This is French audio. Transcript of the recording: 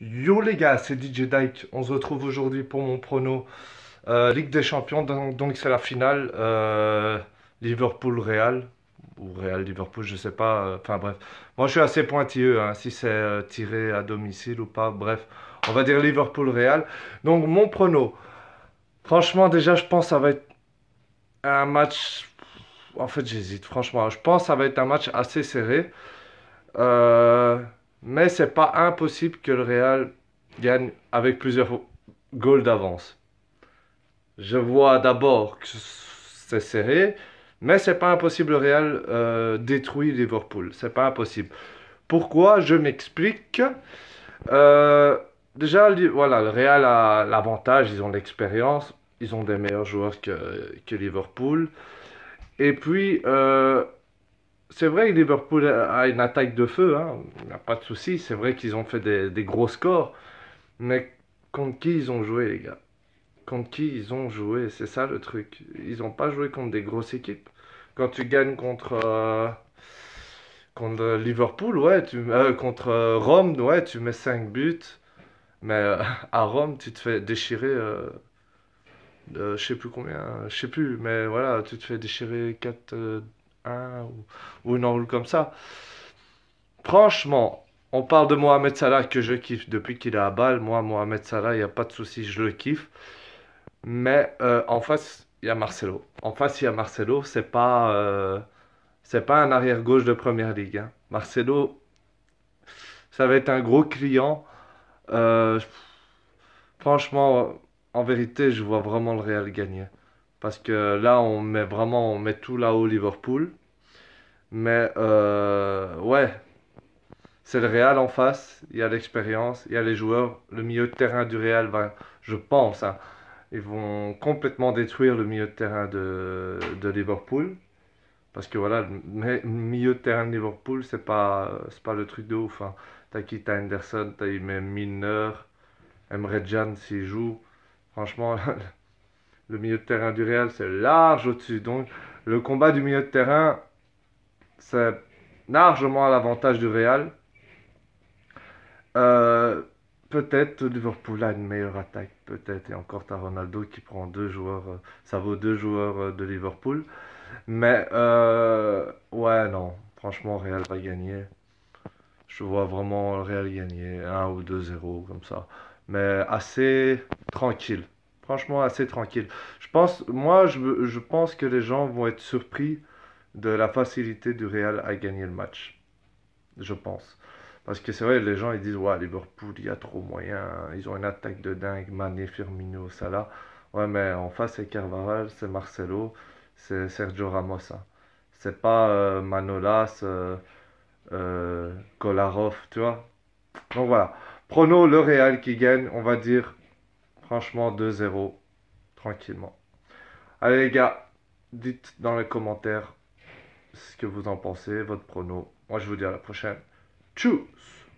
Yo les gars, c'est DJ Dyke. On se retrouve aujourd'hui pour mon prono euh, Ligue des Champions. Donc c'est la finale euh, Liverpool-Real ou Real-Liverpool, je sais pas. Euh, enfin bref, moi je suis assez pointilleux hein, si c'est tiré à domicile ou pas. Bref, on va dire Liverpool-Real. Donc mon prono. Franchement, déjà, je pense que ça va être un match. En fait, j'hésite. Franchement, je pense que ça va être un match assez serré. Euh mais c'est pas impossible que le Real gagne avec plusieurs goals d'avance. Je vois d'abord que c'est serré, mais c'est pas impossible. Le Real euh, détruit Liverpool. C'est pas impossible. Pourquoi Je m'explique. Euh, déjà, voilà, le Real a l'avantage. Ils ont l'expérience. Ils ont des meilleurs joueurs que, que Liverpool. Et puis, euh, c'est vrai que Liverpool a une attaque de feu, hein, il n'y a pas de souci. C'est vrai qu'ils ont fait des, gros scores. Mais contre qui ils ont joué, les gars Contre qui ils ont joué C'est ça le truc. Ils n'ont pas joué contre des grosses équipes. Quand tu gagnes contre. Euh, contre Liverpool, ouais, tu, euh, contre euh, Rome, ouais, tu mets 5 buts. Mais à Rome, tu te fais déchirer. je sais plus combien, je sais plus, mais voilà, tu te fais déchirer 4 ou, une enroule comme ça. Franchement, on parle de Mohamed Salah que je kiffe depuis qu'il est à balle, Moi, Mohamed Salah, il n'y a pas de souci, je le kiffe. Mais euh, en face, il y a Marcelo. En face, il y a Marcelo. C'est pas, euh, pas un arrière gauche de première ligue. Hein. Marcelo, ça va être un gros client. Euh, franchement, en vérité, je vois vraiment le Real gagner. Parce que là, on met vraiment, on met tout là-haut Liverpool. Mais euh, ouais, c'est le Real en face. Il y a l'expérience, il y a les joueurs. Le milieu de terrain du Real je pense, hein, ils vont complètement détruire le milieu de terrain de, Liverpool. Parce que voilà, le milieu de terrain de Liverpool, c'est pas, pas le truc de ouf. Hein. T'as qui T'as Henderson, t'as même Milner, Emre Can s'il joue. Franchement, Le milieu de terrain du Real, c'est large au-dessus. Donc, le combat du milieu de terrain, c'est largement à l'avantage du Real. Euh, peut-être Liverpool a une meilleure attaque, peut-être. Et encore, as Ronaldo qui prend deux joueurs, euh, ça vaut deux joueurs euh, de Liverpool. Mais ouais, non, franchement, Real va gagner. Je vois vraiment le Real gagner 1 ou 2-0 comme ça. Mais assez tranquille franchement assez tranquille. Je pense, moi, je, pense que les gens vont être surpris de la facilité du Real à gagner le match. Je pense. Parce que c'est vrai, les gens ils disent Ouais, Liverpool, il y a trop moyen. Ils ont une attaque de dingue. Mané, Firmino, Salah. Ouais, mais en face, c'est Carvajal, c'est Marcelo, c'est Sergio Ramos. Hein. C'est pas euh, Manolas, euh, euh, Kolarov, tu vois. Donc voilà. Prono, le Real qui gagne, on va dire Franchement, 2-0. Tranquillement. Allez les gars, dites dans les commentaires ce que vous en pensez, votre prono. Moi je vous dis à la prochaine. Tchuss